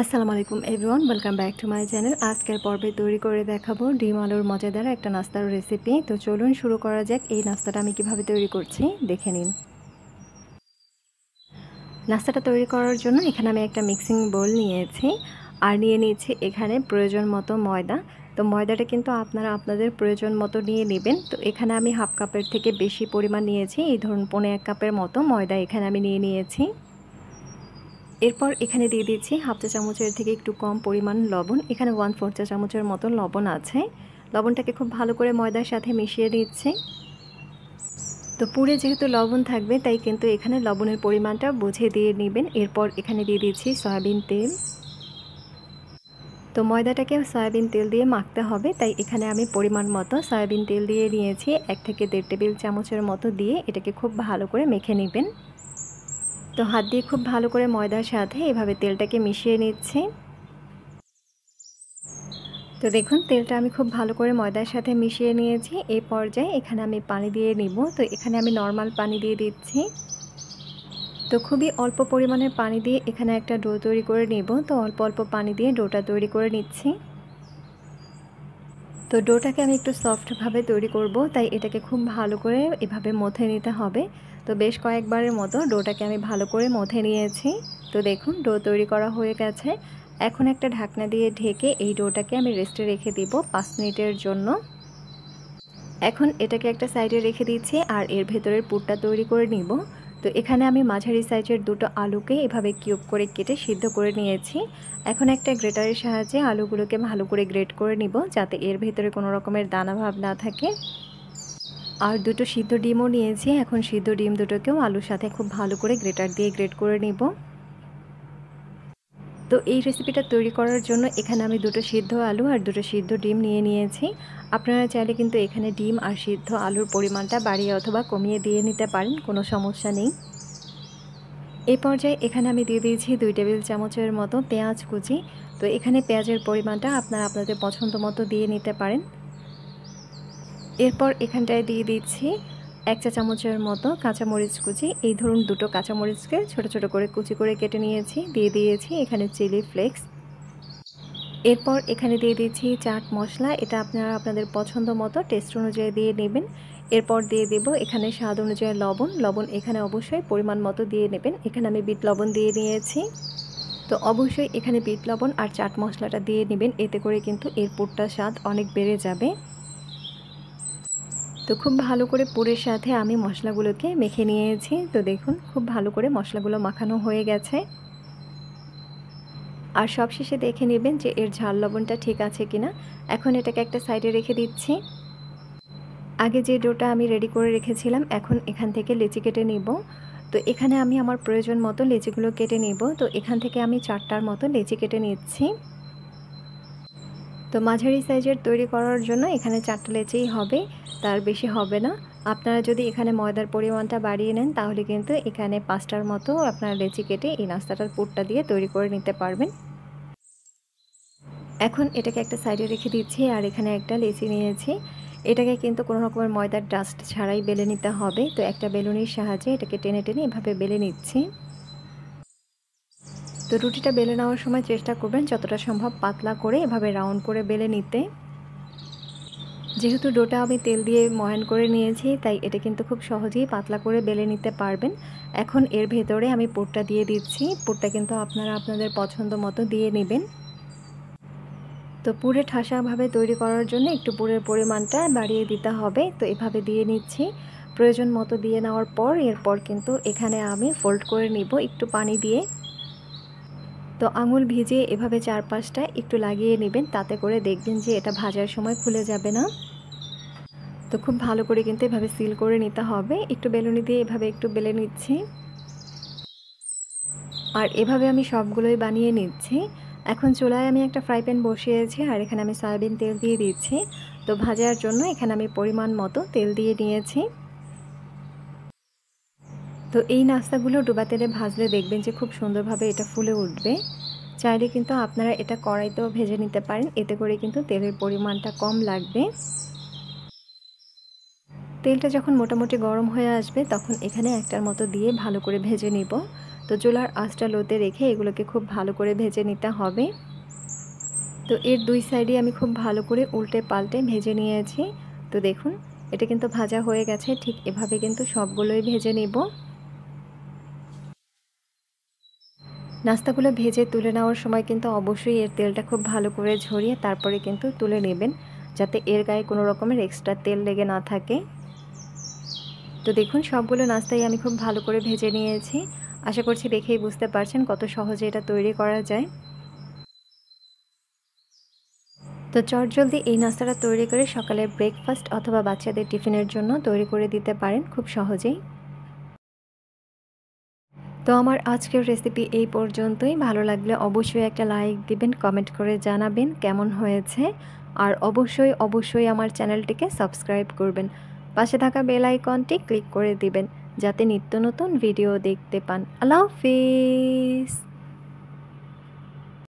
আসসালামু আলাইকুম everyone welcome back to my channel আজকের পর্বে তৈরি করে দেখাবো ডিম আলুর মজাদার একটা নাস্তার রেসিপি তো চলুন শুরু করা যাক এই নাস্তাটা আমি কিভাবে তৈরি করছি দেখে নিন নাস্তাটা তৈরি করার জন্য এখানে আমি একটা মিক্সিং বোল নিয়েছি আর নিয়ে নিয়েছি এখানে প্রয়োজন মতো ময়দা তো ময়দাটা কিন্তু আপনারা আপনাদের প্রয়োজন মতো নিয়ে নেবেন তো এখানে আমি হাফ কাপের থেকে বেশি পরিমাণ নিয়েছি এই ধরুন পনে এক কাপের মতো ময়দা এখানে আমি নিয়ে নিয়েছি এরপর এখানে দিয়ে দিয়েছি হাফ চা চামচের থেকে একটু কম পরিমাণ লবণ এখানে ওয়ান ফোর চা চামচের মতো লবণ আছে লবণটাকে খুব ভালো করে ময়দার সাথে মিশিয়ে দিচ্ছি তো পুরে যেহেতু লবণ থাকবে তাই কিন্তু এখানে লবণের পরিমাণটা বুঝে দিয়ে নেবেন এরপর এখানে দিয়ে দিয়েছি সয়াবিন তেল তো ময়দাটাকে সয়াবিন তেল দিয়ে মাখতে হবে তাই এখানে আমি পরিমাণ মতো সয়াবিন তেল দিয়ে নিয়েছি এক থেকে দেড় টেবিল চামচের মতো দিয়ে এটাকে খুব ভালো করে মেখে নেবেন তো হাত দিয়ে খুব ভালো করে ময়দার সাথে এভাবে তেলটাকে মিশিয়ে নিচ্ছি তো দেখুন তেলটা আমি খুব ভালো করে ময়দার সাথে মিশিয়ে নিয়েছি এ পর্যায়ে এখানে আমি পানি দিয়ে নিব তো এখানে আমি নর্মাল পানি দিয়ে দিচ্ছি তো খুবই অল্প পরিমাণের পানি দিয়ে এখানে একটা ডো তৈরি করে নেব তো অল্প অল্প পানি দিয়ে ডোটা তৈরি করে নিচ্ছি তো ডোটাকে আমি একটু সফটভাবে তৈরি করব তাই এটাকে খুব ভালো করে এভাবে মথে নিতে হবে তো বেশ কয়েকবারের মতো ডোটাকে আমি ভালো করে মথে নিয়েছি তো দেখুন ডো তৈরি করা হয়ে গেছে এখন একটা ঢাকনা দিয়ে ঢেকে এই ডোটাকে আমি রেস্টে রেখে দিব পাঁচ মিনিটের জন্য এখন এটাকে একটা সাইডে রেখে দিচ্ছি আর এর ভেতরের পুরটা তৈরি করে নিব তো এখানে আমি মাঝারি সাইজের দুটো আলুকে এভাবে কিউব করে কেটে সিদ্ধ করে নিয়েছি এখন একটা গ্রেটারের সাহায্যে আলুগুলোকে ভালো করে গ্রেট করে নিব যাতে এর ভেতরে কোনো রকমের দানা ভাব না থাকে আর দুটো সিদ্ধ ডিমও নিয়েছি এখন সিদ্ধ ডিম দুটোকেও আলুর সাথে খুব ভালো করে গ্রেটার দিয়ে গ্রেট করে নেব তো এই রেসিপিটা তৈরি করার জন্য এখানে আমি দুটো সিদ্ধ আলু আর দুটো সিদ্ধ ডিম নিয়ে নিয়েছি আপনারা চাইলে কিন্তু এখানে ডিম আর সিদ্ধ আলুর পরিমাণটা বাড়িয়ে অথবা কমিয়ে দিয়ে নিতে পারেন কোনো সমস্যা নেই এই পর্যায়ে এখানে আমি দিয়ে দিয়েছি দুই টেবিল চামচের মতো পেঁয়াজ কুচি তো এখানে পেঁয়াজের পরিমাণটা আপনারা আপনাদের পছন্দ মতো দিয়ে নিতে পারেন এরপর এখানটায় দিয়ে দিচ্ছি এক চা চামচের মতো কাঁচামরিচ কুচি এই ধরুন দুটো কাঁচামরিচকে ছোট ছোট করে কুচি করে কেটে নিয়েছি দিয়ে দিয়েছি এখানে চিলি ফ্লেক্স এরপর এখানে দিয়ে দিচ্ছি চাট মশলা এটা আপনারা আপনাদের পছন্দ মতো টেস্ট অনুযায়ী দিয়ে নেবেন এরপর দিয়ে দেব এখানে স্বাদ অনুযায়ী লবণ লবণ এখানে অবশ্যই পরিমাণ মতো দিয়ে নেবেন এখানে আমি বিট লবণ দিয়ে নিয়েছি তো অবশ্যই এখানে বিট লবণ আর চাট মশলাটা দিয়ে নেবেন এতে করে কিন্তু এর পুরটা স্বাদ অনেক বেড়ে যাবে তো খুব ভালো করে পুরের সাথে আমি মশলাগুলোকে মেখে নিয়েছি তো দেখুন খুব ভালো করে মশলাগুলো মাখানো হয়ে গেছে আর সবশেষে দেখে নেবেন যে এর ঝাল লবণটা ঠিক আছে কিনা এখন এটাকে একটা সাইডে রেখে দিচ্ছি আগে যে ডোটা আমি রেডি করে রেখেছিলাম এখন এখান থেকে লেচি কেটে নেব তো এখানে আমি আমার প্রয়োজন মতো লেচিগুলো কেটে নেব তো এখান থেকে আমি চারটার মতো লেচি কেটে নিচ্ছি তো মাঝারি সাইজের তৈরি করার জন্য এখানে চারটা লেচেই হবে তার বেশি হবে না আপনারা যদি এখানে ময়দার পরিমাণটা বাড়িয়ে নেন তাহলে কিন্তু এখানে পাঁচটার মতো আপনারা লেচি কেটে এই নাস্তাটার পুরটা দিয়ে তৈরি করে নিতে পারবেন এখন এটাকে একটা সাইডে রেখে দিচ্ছি আর এখানে একটা লেচি নিয়েছি এটাকে কিন্তু কোনো রকমের ময়দার ডাস্ট ছাড়াই বেলে নিতে হবে তো একটা বেলুনির সাহায্যে এটাকে টেনে টেনে এভাবে বেলে নিচ্ছি তো রুটিটা বেলে নেওয়ার সময় চেষ্টা করবেন যতটা সম্ভব পাতলা করে এভাবে রাউন্ড করে বেলে নিতে যেহেতু ডোটা আমি তেল দিয়ে ময়ান করে নিয়েছি তাই এটা কিন্তু খুব সহজেই পাতলা করে বেলে নিতে পারবেন এখন এর ভেতরে আমি পোটটা দিয়ে দিচ্ছি পোটটা কিন্তু আপনারা আপনাদের পছন্দ মতো দিয়ে নেবেন তো পুরে ঠাসাভাবে তৈরি করার জন্য একটু পুরের পরিমাণটা বাড়িয়ে দিতে হবে তো এভাবে দিয়ে নিচ্ছি প্রয়োজন মতো দিয়ে নেওয়ার পর এরপর কিন্তু এখানে আমি ফোল্ড করে নিব একটু পানি দিয়ে তো আঙুল ভিজিয়ে এভাবে চারপাশটা একটু লাগিয়ে নেবেন তাতে করে দেখবেন যে এটা ভাজার সময় খুলে যাবে না তো খুব ভালো করে কিন্তু এভাবে সিল করে নিতে হবে একটু বেলুনি দিয়ে এভাবে একটু বেলে নিচ্ছি আর এভাবে আমি সবগুলোই বানিয়ে নিচ্ছি এখন চুলায় আমি একটা ফ্রাই প্যান বসিয়েছি আর এখানে আমি সয়াবিন তেল দিয়ে দিচ্ছি তো ভাজার জন্য এখানে আমি পরিমাণ মতো তেল দিয়ে নিয়েছি তো এই নাস্তাগুলো ডোবা তেলে ভাজলে দেখবেন যে খুব সুন্দরভাবে এটা ফুলে উঠবে চাইলে কিন্তু আপনারা এটা কড়াইতেও ভেজে নিতে পারেন এতে করে কিন্তু তেলের পরিমাণটা কম লাগবে তেলটা যখন মোটামুটি গরম হয়ে আসবে তখন এখানে একটার মতো দিয়ে ভালো করে ভেজে নিব তো চুলার আঁচটা লোতে রেখে এগুলোকে খুব ভালো করে ভেজে নিতে হবে তো এর দুই সাইডে আমি খুব ভালো করে উল্টে পাল্টে ভেজে নিয়েছি তো দেখুন এটা কিন্তু ভাজা হয়ে গেছে ঠিক এভাবে কিন্তু সবগুলোই ভেজে নেব নাস্তাগুলো ভেজে তুলে নেওয়ার সময় কিন্তু অবশ্যই এর তেলটা খুব ভালো করে ঝরিয়ে তারপরে কিন্তু তুলে নেবেন যাতে এর গায়ে কোনো রকমের এক্সট্রা তেল লেগে না থাকে তো দেখুন সবগুলো নাস্তাই আমি খুব ভালো করে ভেজে নিয়েছি আশা করছি দেখেই বুঝতে পারছেন কত সহজে এটা তৈরি করা যায় তো চটজলদি এই নাস্তাটা তৈরি করে সকালের ব্রেকফাস্ট অথবা বাচ্চাদের টিফিনের জন্য তৈরি করে দিতে পারেন খুব সহজেই তো আমার আজকের রেসিপি এই পর্যন্তই ভালো লাগলে অবশ্যই একটা লাইক দিবেন কমেন্ট করে জানাবেন কেমন হয়েছে আর অবশ্যই অবশ্যই আমার চ্যানেলটিকে সাবস্ক্রাইব করবেন পাশে থাকা বেল আইকনটি ক্লিক করে দিবেন যাতে নিত্য নতুন ভিডিও দেখতে পান আল্লাহ হাফিজ